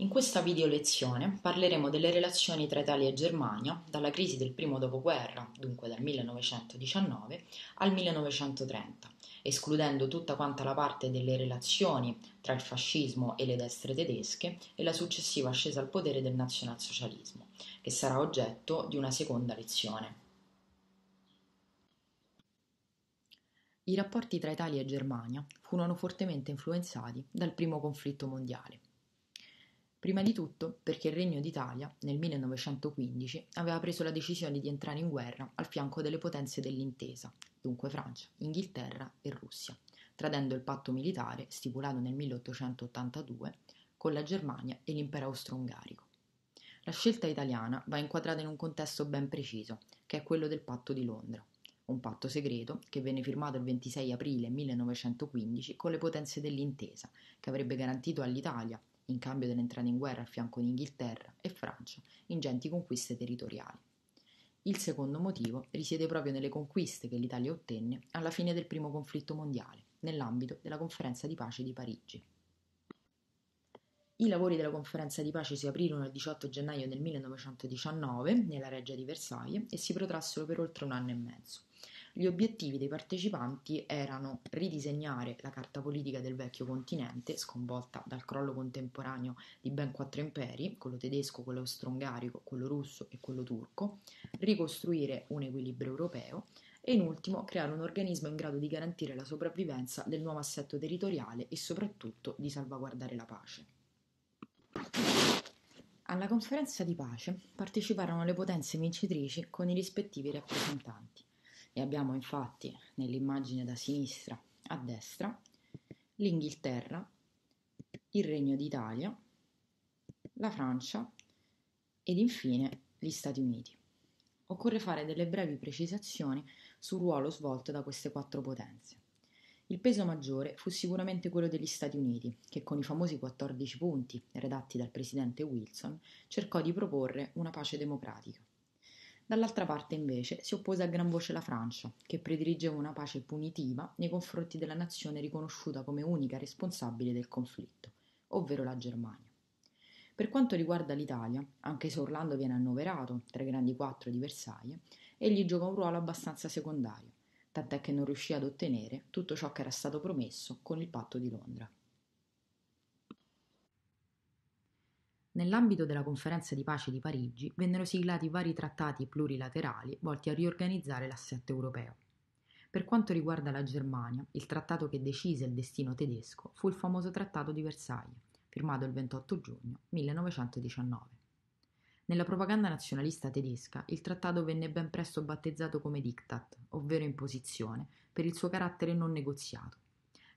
In questa video lezione parleremo delle relazioni tra Italia e Germania dalla crisi del primo dopoguerra, dunque dal 1919 al 1930, escludendo tutta quanta la parte delle relazioni tra il fascismo e le destre tedesche e la successiva ascesa al potere del nazionalsocialismo, che sarà oggetto di una seconda lezione. I rapporti tra Italia e Germania furono fortemente influenzati dal primo conflitto mondiale Prima di tutto perché il Regno d'Italia, nel 1915, aveva preso la decisione di entrare in guerra al fianco delle potenze dell'intesa, dunque Francia, Inghilterra e Russia, tradendo il patto militare stipulato nel 1882 con la Germania e l'impero austro-ungarico. La scelta italiana va inquadrata in un contesto ben preciso, che è quello del patto di Londra, un patto segreto che venne firmato il 26 aprile 1915 con le potenze dell'intesa, che avrebbe garantito all'Italia in cambio dell'entrata in guerra a fianco di Inghilterra e Francia, ingenti conquiste territoriali. Il secondo motivo risiede proprio nelle conquiste che l'Italia ottenne alla fine del primo conflitto mondiale, nell'ambito della conferenza di pace di Parigi. I lavori della conferenza di pace si aprirono il 18 gennaio del 1919 nella reggia di Versailles e si protrassero per oltre un anno e mezzo. Gli obiettivi dei partecipanti erano ridisegnare la carta politica del vecchio continente, sconvolta dal crollo contemporaneo di ben quattro imperi, quello tedesco, quello austro-ungarico, quello russo e quello turco, ricostruire un equilibrio europeo e in ultimo creare un organismo in grado di garantire la sopravvivenza del nuovo assetto territoriale e soprattutto di salvaguardare la pace. Alla conferenza di pace parteciparono le potenze vincitrici con i rispettivi rappresentanti e abbiamo infatti nell'immagine da sinistra a destra l'Inghilterra, il Regno d'Italia, la Francia ed infine gli Stati Uniti. Occorre fare delle brevi precisazioni sul ruolo svolto da queste quattro potenze. Il peso maggiore fu sicuramente quello degli Stati Uniti, che con i famosi 14 punti redatti dal presidente Wilson cercò di proporre una pace democratica. Dall'altra parte, invece, si oppose a gran voce la Francia, che prediligeva una pace punitiva nei confronti della nazione riconosciuta come unica responsabile del conflitto, ovvero la Germania. Per quanto riguarda l'Italia, anche se Orlando viene annoverato tra i grandi quattro di Versailles, egli gioca un ruolo abbastanza secondario, tant'è che non riuscì ad ottenere tutto ciò che era stato promesso con il patto di Londra. Nell'ambito della Conferenza di pace di Parigi vennero siglati vari trattati plurilaterali volti a riorganizzare l'assetto europeo. Per quanto riguarda la Germania, il trattato che decise il destino tedesco fu il famoso Trattato di Versailles, firmato il 28 giugno 1919. Nella propaganda nazionalista tedesca il trattato venne ben presto battezzato come diktat, ovvero imposizione, per il suo carattere non negoziato.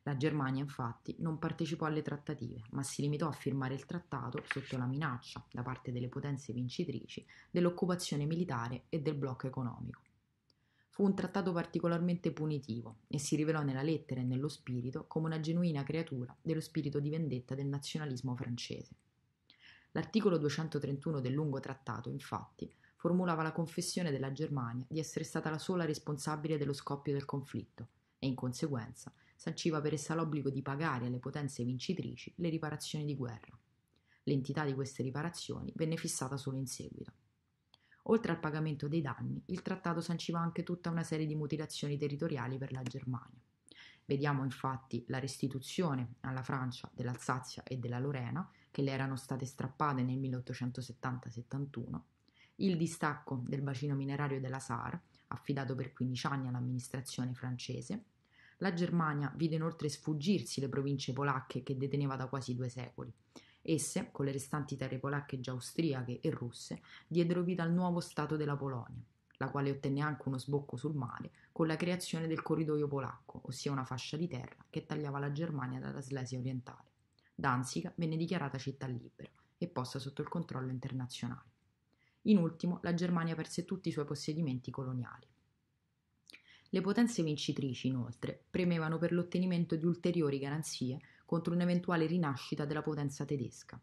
La Germania infatti non partecipò alle trattative, ma si limitò a firmare il trattato sotto la minaccia, da parte delle potenze vincitrici, dell'occupazione militare e del blocco economico. Fu un trattato particolarmente punitivo e si rivelò nella lettera e nello spirito come una genuina creatura dello spirito di vendetta del nazionalismo francese. L'articolo 231 del lungo trattato, infatti, formulava la confessione della Germania di essere stata la sola responsabile dello scoppio del conflitto e in conseguenza sanciva per essa l'obbligo di pagare alle potenze vincitrici le riparazioni di guerra. L'entità di queste riparazioni venne fissata solo in seguito. Oltre al pagamento dei danni, il trattato sanciva anche tutta una serie di mutilazioni territoriali per la Germania. Vediamo infatti la restituzione alla Francia dell'Alsazia e della Lorena, che le erano state strappate nel 1870-71, il distacco del bacino minerario della Saar, affidato per 15 anni all'amministrazione francese, la Germania vide inoltre sfuggirsi le province polacche che deteneva da quasi due secoli. Esse, con le restanti terre polacche già austriache e russe, diedero vita al nuovo Stato della Polonia, la quale ottenne anche uno sbocco sul mare con la creazione del corridoio polacco, ossia una fascia di terra che tagliava la Germania dalla Slesia orientale. Danzica venne dichiarata città libera e posta sotto il controllo internazionale. In ultimo, la Germania perse tutti i suoi possedimenti coloniali. Le potenze vincitrici, inoltre, premevano per l'ottenimento di ulteriori garanzie contro un'eventuale rinascita della potenza tedesca.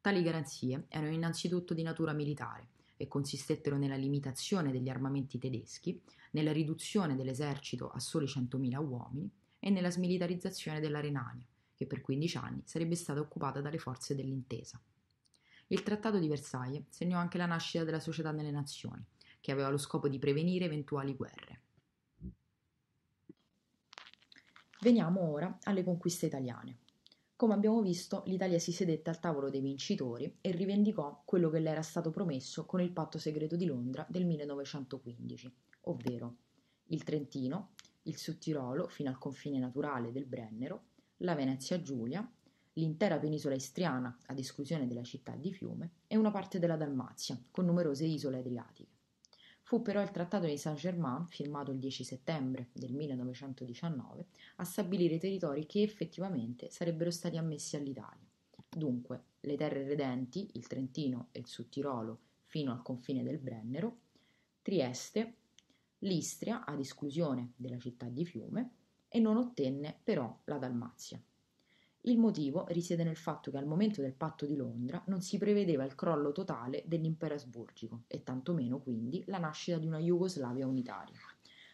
Tali garanzie erano innanzitutto di natura militare e consistettero nella limitazione degli armamenti tedeschi, nella riduzione dell'esercito a soli 100.000 uomini e nella smilitarizzazione della Renania, che per 15 anni sarebbe stata occupata dalle forze dell'intesa. Il Trattato di Versailles segnò anche la nascita della Società delle Nazioni, che aveva lo scopo di prevenire eventuali guerre. Veniamo ora alle conquiste italiane. Come abbiamo visto, l'Italia si sedette al tavolo dei vincitori e rivendicò quello che le era stato promesso con il patto segreto di Londra del 1915, ovvero il Trentino, il Sudtirolo fino al confine naturale del Brennero, la Venezia Giulia, l'intera penisola istriana, ad esclusione della città di Fiume, e una parte della Dalmazia, con numerose isole adriatiche. Fu però il Trattato di Saint-Germain, firmato il 10 settembre del 1919, a stabilire i territori che effettivamente sarebbero stati ammessi all'Italia. Dunque, le terre redenti, il Trentino e il Sud Tirolo fino al confine del Brennero, Trieste, l'Istria ad esclusione della città di Fiume e non ottenne però la Dalmazia. Il motivo risiede nel fatto che al momento del patto di Londra non si prevedeva il crollo totale dell'impero asburgico e tantomeno quindi la nascita di una Jugoslavia unitaria.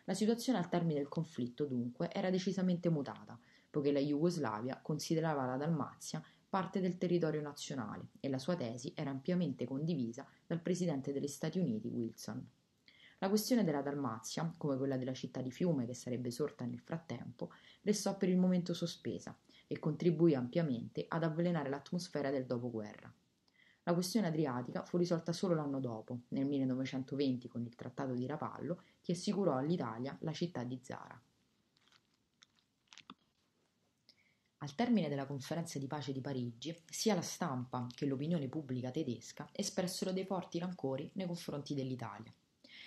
La situazione al termine del conflitto dunque era decisamente mutata, poiché la Jugoslavia considerava la Dalmazia parte del territorio nazionale e la sua tesi era ampiamente condivisa dal presidente degli Stati Uniti Wilson. La questione della Dalmazia, come quella della città di Fiume che sarebbe sorta nel frattempo, restò per il momento sospesa e contribuì ampiamente ad avvelenare l'atmosfera del dopoguerra. La questione adriatica fu risolta solo l'anno dopo, nel 1920, con il Trattato di Rapallo, che assicurò all'Italia la città di Zara. Al termine della conferenza di pace di Parigi, sia la stampa che l'opinione pubblica tedesca espressero dei forti rancori nei confronti dell'Italia.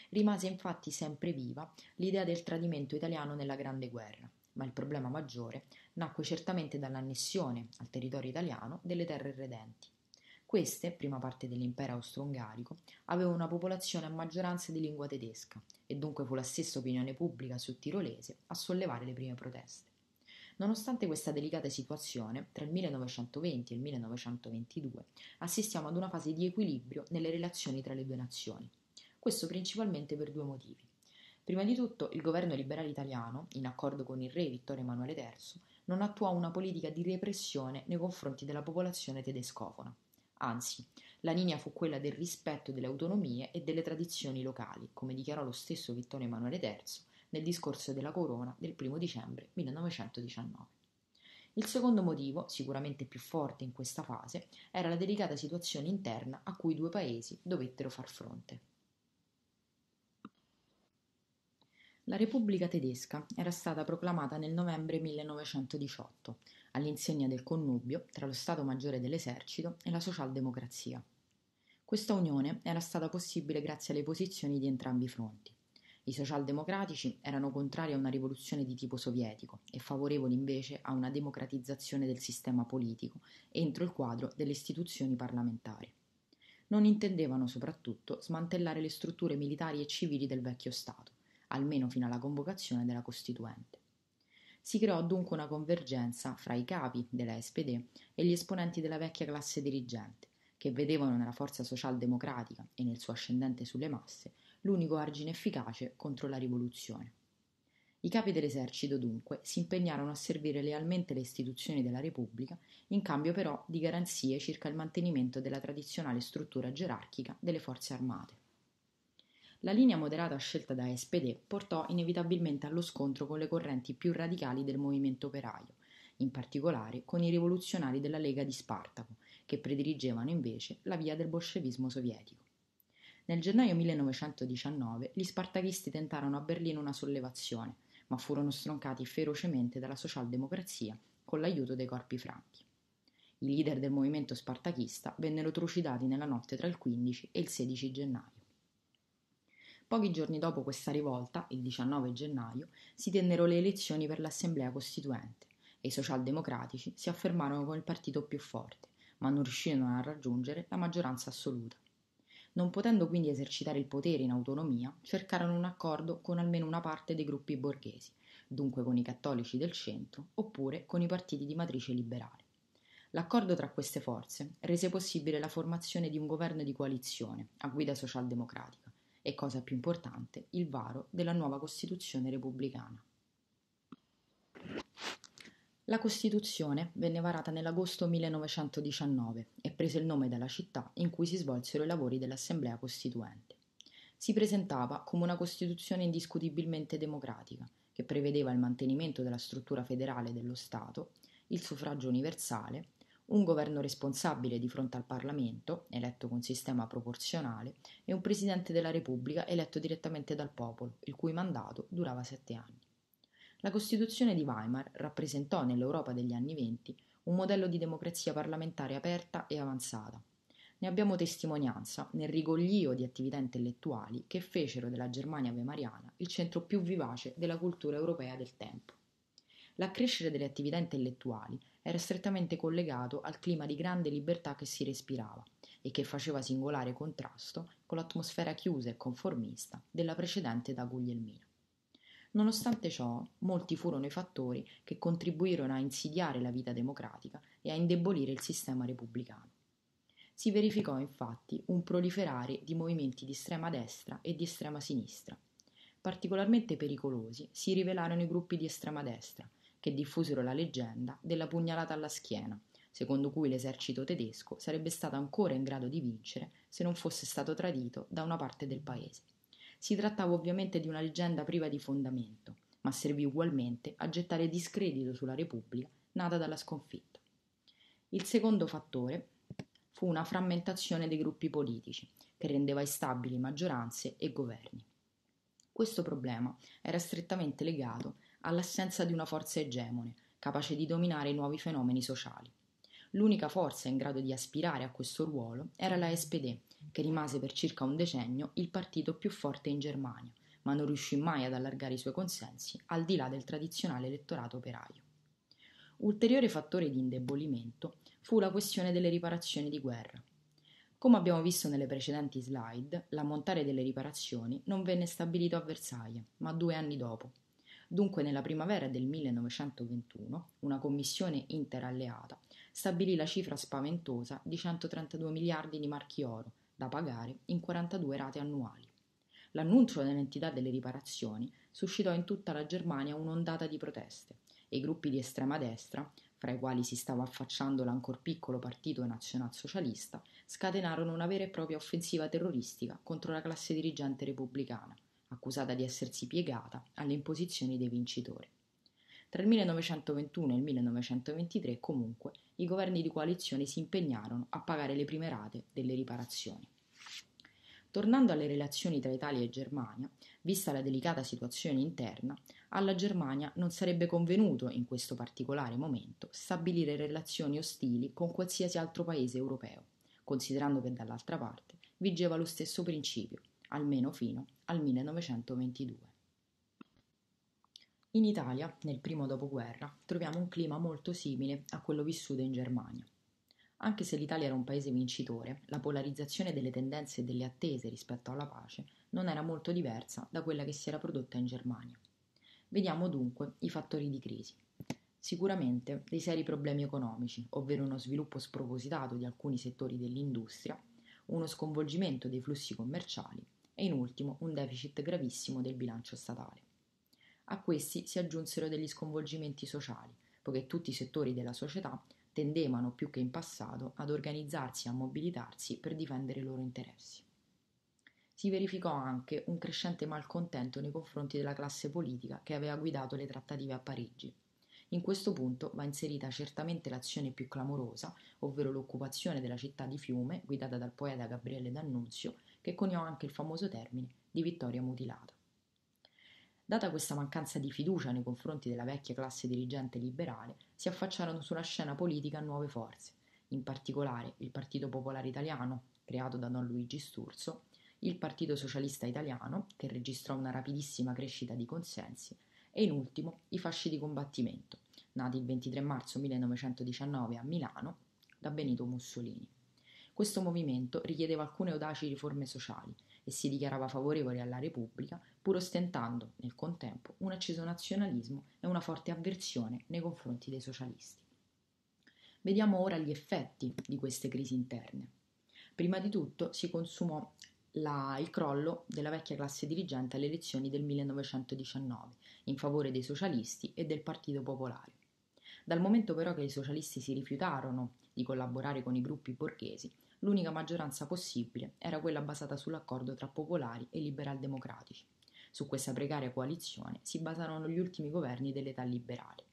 Rimase infatti sempre viva l'idea del tradimento italiano nella Grande Guerra ma il problema maggiore nacque certamente dall'annessione al territorio italiano delle terre redenti. Queste, prima parte dell'impero austro-ungarico, avevano una popolazione a maggioranza di lingua tedesca e dunque fu la stessa opinione pubblica sul tirolese a sollevare le prime proteste. Nonostante questa delicata situazione, tra il 1920 e il 1922 assistiamo ad una fase di equilibrio nelle relazioni tra le due nazioni. Questo principalmente per due motivi. Prima di tutto, il governo liberale italiano, in accordo con il re Vittorio Emanuele III, non attuò una politica di repressione nei confronti della popolazione tedescofona. Anzi, la linea fu quella del rispetto delle autonomie e delle tradizioni locali, come dichiarò lo stesso Vittorio Emanuele III nel discorso della Corona del 1 dicembre 1919. Il secondo motivo, sicuramente più forte in questa fase, era la delicata situazione interna a cui i due paesi dovettero far fronte. La Repubblica tedesca era stata proclamata nel novembre 1918, all'insegna del connubio tra lo Stato Maggiore dell'Esercito e la socialdemocrazia. Questa unione era stata possibile grazie alle posizioni di entrambi i fronti. I socialdemocratici erano contrari a una rivoluzione di tipo sovietico e favorevoli invece a una democratizzazione del sistema politico entro il quadro delle istituzioni parlamentari. Non intendevano soprattutto smantellare le strutture militari e civili del vecchio Stato almeno fino alla convocazione della Costituente. Si creò dunque una convergenza fra i capi della SPD e gli esponenti della vecchia classe dirigente, che vedevano nella forza socialdemocratica e nel suo ascendente sulle masse l'unico argine efficace contro la rivoluzione. I capi dell'esercito dunque si impegnarono a servire lealmente le istituzioni della Repubblica, in cambio però di garanzie circa il mantenimento della tradizionale struttura gerarchica delle forze armate la linea moderata scelta da SPD portò inevitabilmente allo scontro con le correnti più radicali del movimento operaio, in particolare con i rivoluzionari della Lega di Spartaco, che prediligevano invece la via del bolscevismo sovietico. Nel gennaio 1919 gli spartachisti tentarono a Berlino una sollevazione, ma furono stroncati ferocemente dalla socialdemocrazia con l'aiuto dei corpi franchi. I leader del movimento spartachista vennero trucidati nella notte tra il 15 e il 16 gennaio. Pochi giorni dopo questa rivolta, il 19 gennaio, si tennero le elezioni per l'Assemblea Costituente e i socialdemocratici si affermarono come il partito più forte, ma non riuscirono a raggiungere la maggioranza assoluta. Non potendo quindi esercitare il potere in autonomia, cercarono un accordo con almeno una parte dei gruppi borghesi, dunque con i cattolici del centro oppure con i partiti di matrice liberale. L'accordo tra queste forze rese possibile la formazione di un governo di coalizione a guida socialdemocratica e, cosa più importante, il varo della nuova Costituzione repubblicana. La Costituzione venne varata nell'agosto 1919 e prese il nome dalla città in cui si svolsero i lavori dell'Assemblea Costituente. Si presentava come una Costituzione indiscutibilmente democratica, che prevedeva il mantenimento della struttura federale dello Stato, il suffragio universale, un governo responsabile di fronte al Parlamento, eletto con sistema proporzionale, e un Presidente della Repubblica eletto direttamente dal popolo, il cui mandato durava sette anni. La Costituzione di Weimar rappresentò nell'Europa degli anni venti un modello di democrazia parlamentare aperta e avanzata. Ne abbiamo testimonianza nel rigoglio di attività intellettuali che fecero della Germania weimariana il centro più vivace della cultura europea del tempo. L'accrescere delle attività intellettuali era strettamente collegato al clima di grande libertà che si respirava e che faceva singolare contrasto con l'atmosfera chiusa e conformista della precedente da Guglielmina. Nonostante ciò, molti furono i fattori che contribuirono a insidiare la vita democratica e a indebolire il sistema repubblicano. Si verificò infatti un proliferare di movimenti di estrema destra e di estrema sinistra. Particolarmente pericolosi si rivelarono i gruppi di estrema destra, che diffusero la leggenda della pugnalata alla schiena, secondo cui l'esercito tedesco sarebbe stato ancora in grado di vincere se non fosse stato tradito da una parte del paese. Si trattava ovviamente di una leggenda priva di fondamento, ma servì ugualmente a gettare discredito sulla Repubblica nata dalla sconfitta. Il secondo fattore fu una frammentazione dei gruppi politici, che rendeva instabili maggioranze e governi. Questo problema era strettamente legato all'assenza di una forza egemone, capace di dominare i nuovi fenomeni sociali. L'unica forza in grado di aspirare a questo ruolo era la SPD, che rimase per circa un decennio il partito più forte in Germania, ma non riuscì mai ad allargare i suoi consensi al di là del tradizionale elettorato operaio. Ulteriore fattore di indebolimento fu la questione delle riparazioni di guerra. Come abbiamo visto nelle precedenti slide, l'ammontare delle riparazioni non venne stabilito a Versailles, ma due anni dopo, Dunque nella primavera del 1921 una commissione interalleata stabilì la cifra spaventosa di 132 miliardi di marchi oro da pagare in 42 rate annuali. L'annuncio dell'entità delle riparazioni suscitò in tutta la Germania un'ondata di proteste e i gruppi di estrema destra, fra i quali si stava affacciando l'ancor piccolo partito nazionalsocialista, scatenarono una vera e propria offensiva terroristica contro la classe dirigente repubblicana, accusata di essersi piegata alle imposizioni dei vincitori. Tra il 1921 e il 1923, comunque, i governi di coalizione si impegnarono a pagare le prime rate delle riparazioni. Tornando alle relazioni tra Italia e Germania, vista la delicata situazione interna, alla Germania non sarebbe convenuto, in questo particolare momento, stabilire relazioni ostili con qualsiasi altro paese europeo, considerando che dall'altra parte vigeva lo stesso principio, almeno fino al 1922. In Italia, nel primo dopoguerra, troviamo un clima molto simile a quello vissuto in Germania. Anche se l'Italia era un paese vincitore, la polarizzazione delle tendenze e delle attese rispetto alla pace non era molto diversa da quella che si era prodotta in Germania. Vediamo dunque i fattori di crisi. Sicuramente dei seri problemi economici, ovvero uno sviluppo spropositato di alcuni settori dell'industria, uno sconvolgimento dei flussi commerciali e in ultimo un deficit gravissimo del bilancio statale. A questi si aggiunsero degli sconvolgimenti sociali, poiché tutti i settori della società tendevano più che in passato ad organizzarsi e a mobilitarsi per difendere i loro interessi. Si verificò anche un crescente malcontento nei confronti della classe politica che aveva guidato le trattative a Parigi. In questo punto va inserita certamente l'azione più clamorosa, ovvero l'occupazione della città di Fiume, guidata dal poeta Gabriele D'Annunzio, che coniò anche il famoso termine di vittoria mutilata. Data questa mancanza di fiducia nei confronti della vecchia classe dirigente liberale, si affacciarono sulla scena politica nuove forze, in particolare il Partito Popolare Italiano, creato da Don Luigi Sturzo, il Partito Socialista Italiano, che registrò una rapidissima crescita di consensi, e in ultimo i fasci di combattimento, nati il 23 marzo 1919 a Milano da Benito Mussolini. Questo movimento richiedeva alcune audaci riforme sociali e si dichiarava favorevole alla Repubblica, pur ostentando, nel contempo, un acceso nazionalismo e una forte avversione nei confronti dei socialisti. Vediamo ora gli effetti di queste crisi interne. Prima di tutto si consumò la, il crollo della vecchia classe dirigente alle elezioni del 1919 in favore dei socialisti e del Partito Popolare. Dal momento però che i socialisti si rifiutarono di collaborare con i gruppi borghesi, l'unica maggioranza possibile era quella basata sull'accordo tra popolari e liberal-democratici. Su questa precaria coalizione si basarono gli ultimi governi dell'età liberale.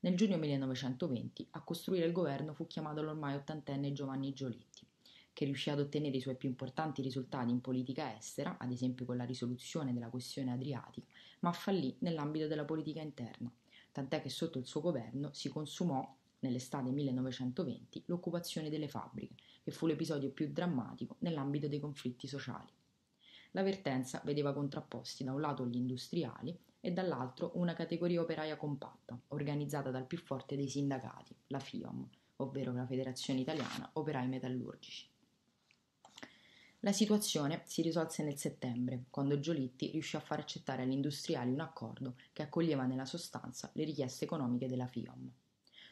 Nel giugno 1920 a costruire il governo fu chiamato l'ormai ottantenne Giovanni Giolitti, che riuscì ad ottenere i suoi più importanti risultati in politica estera, ad esempio con la risoluzione della questione adriatica, ma fallì nell'ambito della politica interna, tant'è che sotto il suo governo si consumò, nell'estate 1920, l'occupazione delle fabbriche che fu l'episodio più drammatico nell'ambito dei conflitti sociali. La vertenza vedeva contrapposti da un lato gli industriali e dall'altro una categoria operaia compatta, organizzata dal più forte dei sindacati, la FIOM, ovvero la Federazione Italiana Operai Metallurgici. La situazione si risolse nel settembre, quando Giolitti riuscì a far accettare agli industriali un accordo che accoglieva nella sostanza le richieste economiche della FIOM.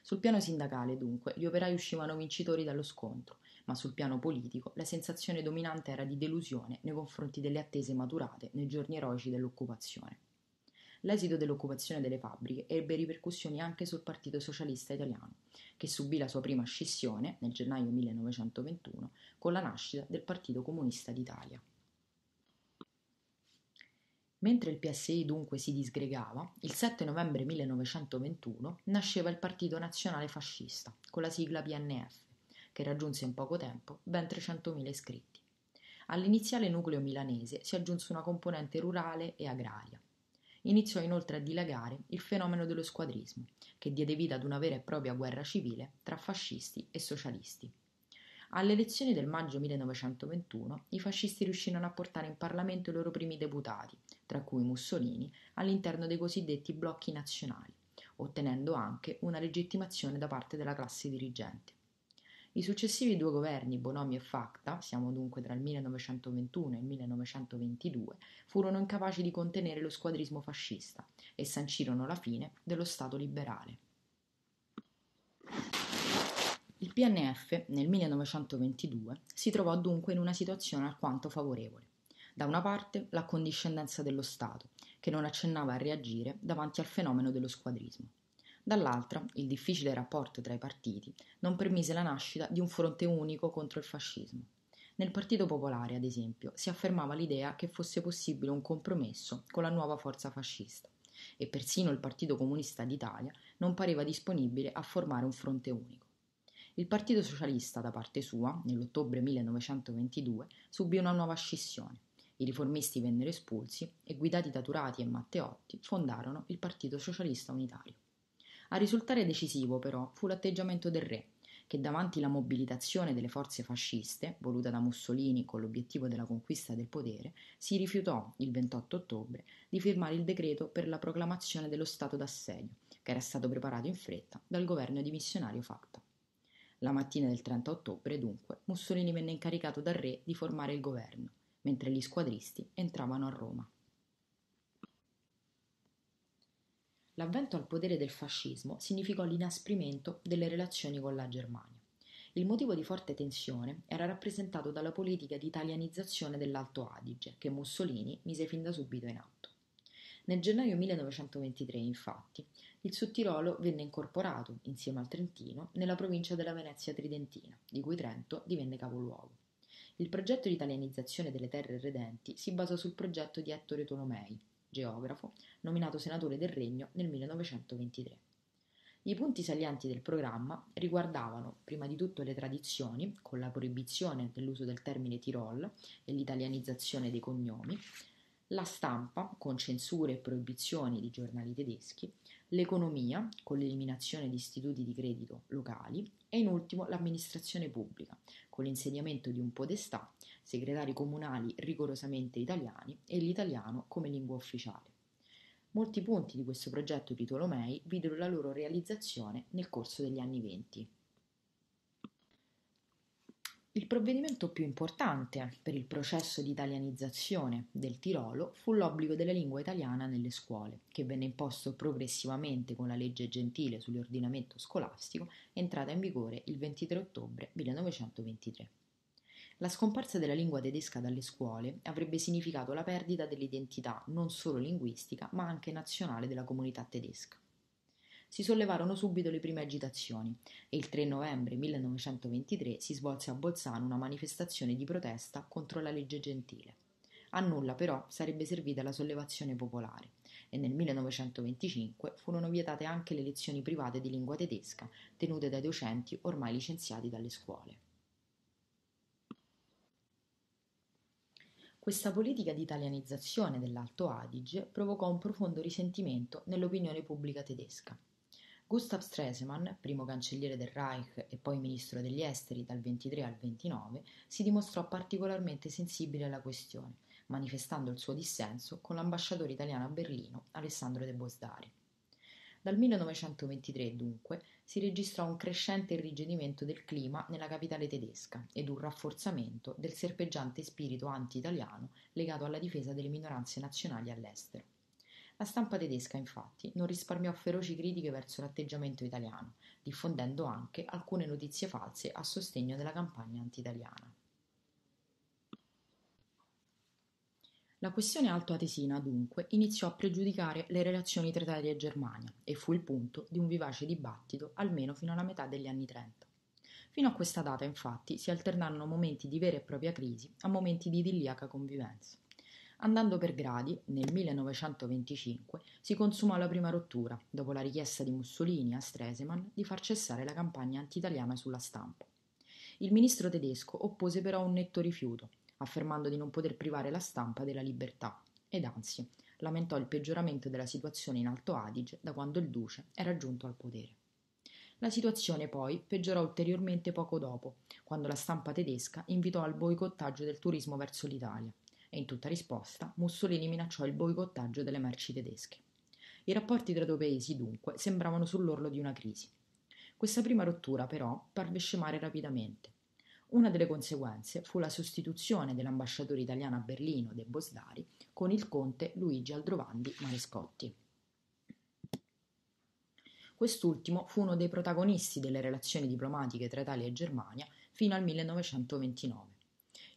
Sul piano sindacale, dunque, gli operai uscivano vincitori dallo scontro ma sul piano politico la sensazione dominante era di delusione nei confronti delle attese maturate nei giorni eroici dell'occupazione. L'esito dell'occupazione delle fabbriche ebbe ripercussioni anche sul Partito Socialista Italiano, che subì la sua prima scissione nel gennaio 1921 con la nascita del Partito Comunista d'Italia. Mentre il PSI dunque si disgregava, il 7 novembre 1921 nasceva il Partito Nazionale Fascista, con la sigla PNF, che raggiunse in poco tempo ben 300.000 iscritti. All'iniziale nucleo milanese si aggiunse una componente rurale e agraria. Iniziò inoltre a dilagare il fenomeno dello squadrismo, che diede vita ad una vera e propria guerra civile tra fascisti e socialisti. Alle elezioni del maggio 1921 i fascisti riuscirono a portare in Parlamento i loro primi deputati, tra cui Mussolini, all'interno dei cosiddetti blocchi nazionali, ottenendo anche una legittimazione da parte della classe dirigente. I successivi due governi, Bonomi e Facta, siamo dunque tra il 1921 e il 1922, furono incapaci di contenere lo squadrismo fascista e sancirono la fine dello Stato liberale. Il PNF nel 1922 si trovò dunque in una situazione alquanto favorevole. Da una parte l'accondiscendenza dello Stato, che non accennava a reagire davanti al fenomeno dello squadrismo dall'altra il difficile rapporto tra i partiti non permise la nascita di un fronte unico contro il fascismo. Nel Partito Popolare, ad esempio, si affermava l'idea che fosse possibile un compromesso con la nuova forza fascista e persino il Partito Comunista d'Italia non pareva disponibile a formare un fronte unico. Il Partito Socialista, da parte sua, nell'ottobre 1922, subì una nuova scissione. I riformisti vennero espulsi e, guidati da Turati e Matteotti, fondarono il Partito Socialista Unitario. A risultare decisivo, però, fu l'atteggiamento del re, che davanti alla mobilitazione delle forze fasciste, voluta da Mussolini con l'obiettivo della conquista del potere, si rifiutò, il 28 ottobre, di firmare il decreto per la proclamazione dello stato d'assedio, che era stato preparato in fretta dal governo dimissionario Facta. La mattina del 30 ottobre, dunque, Mussolini venne incaricato dal re di formare il governo, mentre gli squadristi entravano a Roma. L'avvento al potere del fascismo significò l'inasprimento delle relazioni con la Germania. Il motivo di forte tensione era rappresentato dalla politica di italianizzazione dell'Alto Adige, che Mussolini mise fin da subito in atto. Nel gennaio 1923, infatti, il Sottirolo venne incorporato, insieme al Trentino, nella provincia della Venezia Tridentina, di cui Trento divenne capoluogo. Il progetto di italianizzazione delle terre redenti si basò sul progetto di Ettore Tolomei, geografo, nominato senatore del Regno nel 1923. I punti salienti del programma riguardavano prima di tutto le tradizioni, con la proibizione dell'uso del termine Tirol e l'italianizzazione dei cognomi, la stampa, con censure e proibizioni di giornali tedeschi, l'economia, con l'eliminazione di istituti di credito locali e in ultimo l'amministrazione pubblica, con l'insediamento di un podestà segretari comunali rigorosamente italiani e l'italiano come lingua ufficiale. Molti punti di questo progetto di Tolomei videro la loro realizzazione nel corso degli anni venti. Il provvedimento più importante per il processo di italianizzazione del Tirolo fu l'obbligo della lingua italiana nelle scuole, che venne imposto progressivamente con la legge gentile sull'ordinamento scolastico, entrata in vigore il 23 ottobre 1923. La scomparsa della lingua tedesca dalle scuole avrebbe significato la perdita dell'identità non solo linguistica, ma anche nazionale della comunità tedesca. Si sollevarono subito le prime agitazioni e il 3 novembre 1923 si svolse a Bolzano una manifestazione di protesta contro la legge gentile. A nulla però sarebbe servita la sollevazione popolare e nel 1925 furono vietate anche le lezioni private di lingua tedesca tenute dai docenti ormai licenziati dalle scuole. Questa politica di italianizzazione dell'Alto Adige provocò un profondo risentimento nell'opinione pubblica tedesca. Gustav Stresemann, primo cancelliere del Reich e poi ministro degli esteri dal 23 al 29, si dimostrò particolarmente sensibile alla questione, manifestando il suo dissenso con l'ambasciatore italiano a Berlino Alessandro De Bosdari. Dal 1923, dunque, si registrò un crescente irrigidimento del clima nella capitale tedesca ed un rafforzamento del serpeggiante spirito anti-italiano legato alla difesa delle minoranze nazionali all'estero. La stampa tedesca, infatti, non risparmiò feroci critiche verso l'atteggiamento italiano, diffondendo anche alcune notizie false a sostegno della campagna anti-italiana. La questione altoatesina, dunque, iniziò a pregiudicare le relazioni tra Italia e Germania e fu il punto di un vivace dibattito almeno fino alla metà degli anni Trenta. Fino a questa data, infatti, si alternarono momenti di vera e propria crisi a momenti di idilliaca convivenza. Andando per gradi, nel 1925 si consumò la prima rottura, dopo la richiesta di Mussolini a Stresemann di far cessare la campagna anti-italiana sulla stampa. Il ministro tedesco oppose però un netto rifiuto affermando di non poter privare la stampa della libertà, ed anzi lamentò il peggioramento della situazione in Alto Adige da quando il duce era giunto al potere. La situazione poi peggiorò ulteriormente poco dopo, quando la stampa tedesca invitò al boicottaggio del turismo verso l'Italia e in tutta risposta Mussolini minacciò il boicottaggio delle merci tedesche. I rapporti tra due paesi dunque sembravano sull'orlo di una crisi. Questa prima rottura però parve scemare rapidamente una delle conseguenze fu la sostituzione dell'ambasciatore italiano a Berlino, De Bosdari, con il conte Luigi Aldrovandi Marescotti. Quest'ultimo fu uno dei protagonisti delle relazioni diplomatiche tra Italia e Germania fino al 1929.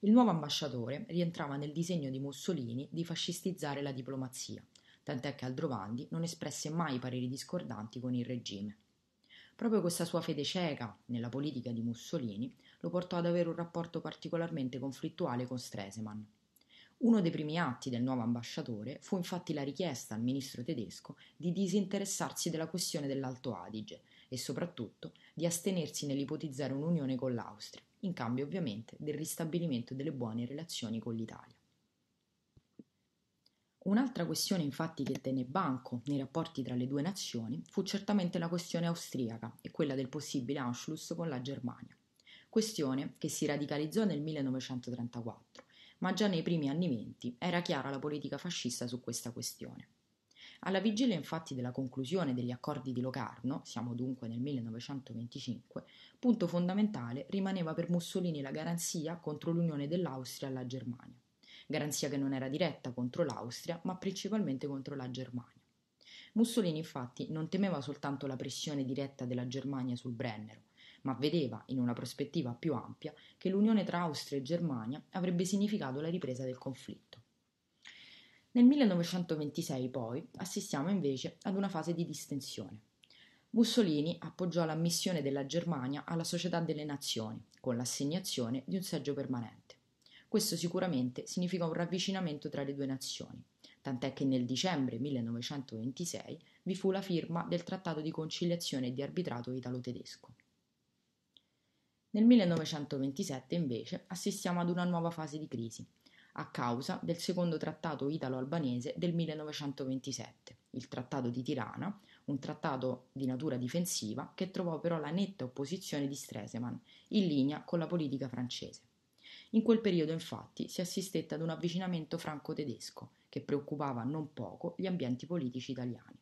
Il nuovo ambasciatore rientrava nel disegno di Mussolini di fascistizzare la diplomazia, tant'è che Aldrovandi non espresse mai pareri discordanti con il regime. Proprio questa sua fede cieca nella politica di Mussolini lo portò ad avere un rapporto particolarmente conflittuale con Stresemann. Uno dei primi atti del nuovo ambasciatore fu infatti la richiesta al ministro tedesco di disinteressarsi della questione dell'Alto Adige e soprattutto di astenersi nell'ipotizzare un'unione con l'Austria, in cambio ovviamente del ristabilimento delle buone relazioni con l'Italia. Un'altra questione infatti che tenne banco nei rapporti tra le due nazioni fu certamente la questione austriaca e quella del possibile Anschluss con la Germania, questione che si radicalizzò nel 1934, ma già nei primi anni venti era chiara la politica fascista su questa questione. Alla vigilia infatti della conclusione degli accordi di Locarno, siamo dunque nel 1925, punto fondamentale rimaneva per Mussolini la garanzia contro l'unione dell'Austria alla Germania garanzia che non era diretta contro l'Austria, ma principalmente contro la Germania. Mussolini infatti non temeva soltanto la pressione diretta della Germania sul Brennero, ma vedeva, in una prospettiva più ampia, che l'unione tra Austria e Germania avrebbe significato la ripresa del conflitto. Nel 1926 poi assistiamo invece ad una fase di distensione. Mussolini appoggiò l'ammissione della Germania alla Società delle Nazioni, con l'assegnazione di un seggio permanente. Questo sicuramente significò un ravvicinamento tra le due nazioni, tant'è che nel dicembre 1926 vi fu la firma del Trattato di conciliazione e di arbitrato italo-tedesco. Nel 1927 invece assistiamo ad una nuova fase di crisi, a causa del secondo trattato italo-albanese del 1927, il Trattato di Tirana, un trattato di natura difensiva che trovò però la netta opposizione di Stresemann, in linea con la politica francese. In quel periodo, infatti, si assistette ad un avvicinamento franco-tedesco che preoccupava non poco gli ambienti politici italiani.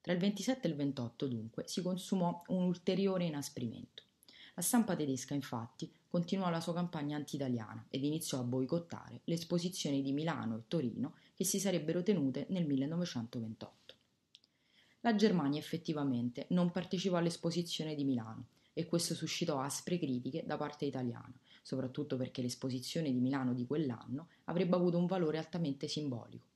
Tra il 27 e il 28, dunque, si consumò un ulteriore inasprimento. La stampa tedesca, infatti, continuò la sua campagna anti-italiana ed iniziò a boicottare le esposizioni di Milano e Torino che si sarebbero tenute nel 1928. La Germania effettivamente non partecipò all'esposizione di Milano, e questo suscitò aspre critiche da parte italiana, soprattutto perché l'esposizione di Milano di quell'anno avrebbe avuto un valore altamente simbolico.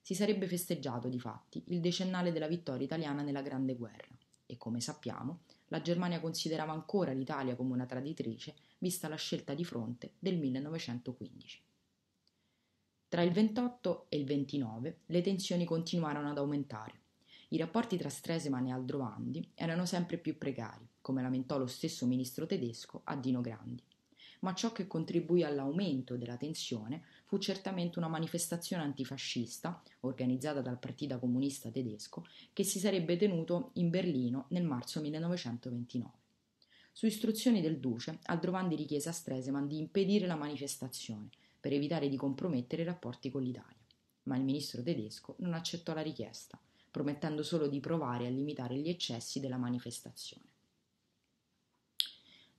Si sarebbe festeggiato, difatti, il decennale della vittoria italiana nella Grande Guerra e, come sappiamo, la Germania considerava ancora l'Italia come una traditrice, vista la scelta di fronte del 1915. Tra il 28 e il 29 le tensioni continuarono ad aumentare. I rapporti tra Stresemann e Aldrovandi erano sempre più precari, come lamentò lo stesso ministro tedesco a Dino Grandi. Ma ciò che contribuì all'aumento della tensione fu certamente una manifestazione antifascista, organizzata dal Partito Comunista Tedesco, che si sarebbe tenuto in Berlino nel marzo 1929. Su istruzioni del duce, Aldrovandi richiese a Stresemann di impedire la manifestazione per evitare di compromettere i rapporti con l'Italia, ma il ministro tedesco non accettò la richiesta promettendo solo di provare a limitare gli eccessi della manifestazione.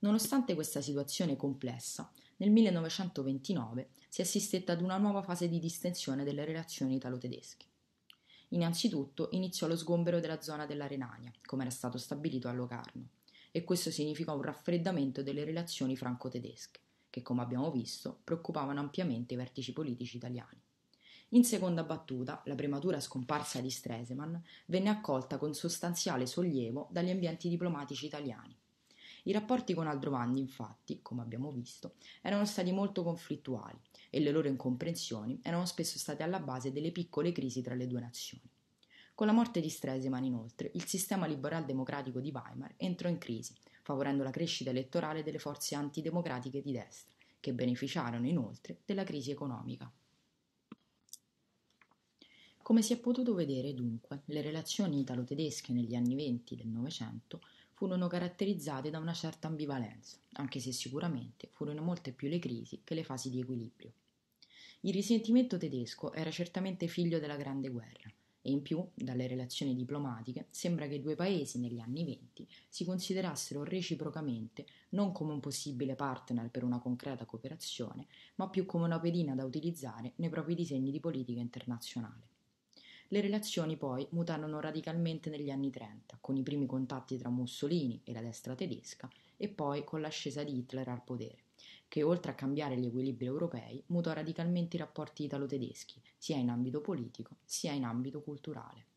Nonostante questa situazione complessa, nel 1929 si assistette ad una nuova fase di distensione delle relazioni italo-tedesche. Innanzitutto iniziò lo sgombero della zona della Renania, come era stato stabilito a Locarno, e questo significò un raffreddamento delle relazioni franco-tedesche, che come abbiamo visto preoccupavano ampiamente i vertici politici italiani. In seconda battuta, la prematura scomparsa di Stresemann venne accolta con sostanziale sollievo dagli ambienti diplomatici italiani. I rapporti con Aldrovandi, infatti, come abbiamo visto, erano stati molto conflittuali e le loro incomprensioni erano spesso state alla base delle piccole crisi tra le due nazioni. Con la morte di Stresemann, inoltre, il sistema liberal-democratico di Weimar entrò in crisi, favorendo la crescita elettorale delle forze antidemocratiche di destra, che beneficiarono inoltre della crisi economica. Come si è potuto vedere, dunque, le relazioni italo-tedesche negli anni venti del Novecento furono caratterizzate da una certa ambivalenza, anche se sicuramente furono molte più le crisi che le fasi di equilibrio. Il risentimento tedesco era certamente figlio della Grande Guerra e in più, dalle relazioni diplomatiche, sembra che i due paesi negli anni venti si considerassero reciprocamente non come un possibile partner per una concreta cooperazione, ma più come una pedina da utilizzare nei propri disegni di politica internazionale. Le relazioni poi mutarono radicalmente negli anni 30, con i primi contatti tra Mussolini e la destra tedesca e poi con l'ascesa di Hitler al potere, che oltre a cambiare gli equilibri europei mutò radicalmente i rapporti italo-tedeschi, sia in ambito politico sia in ambito culturale.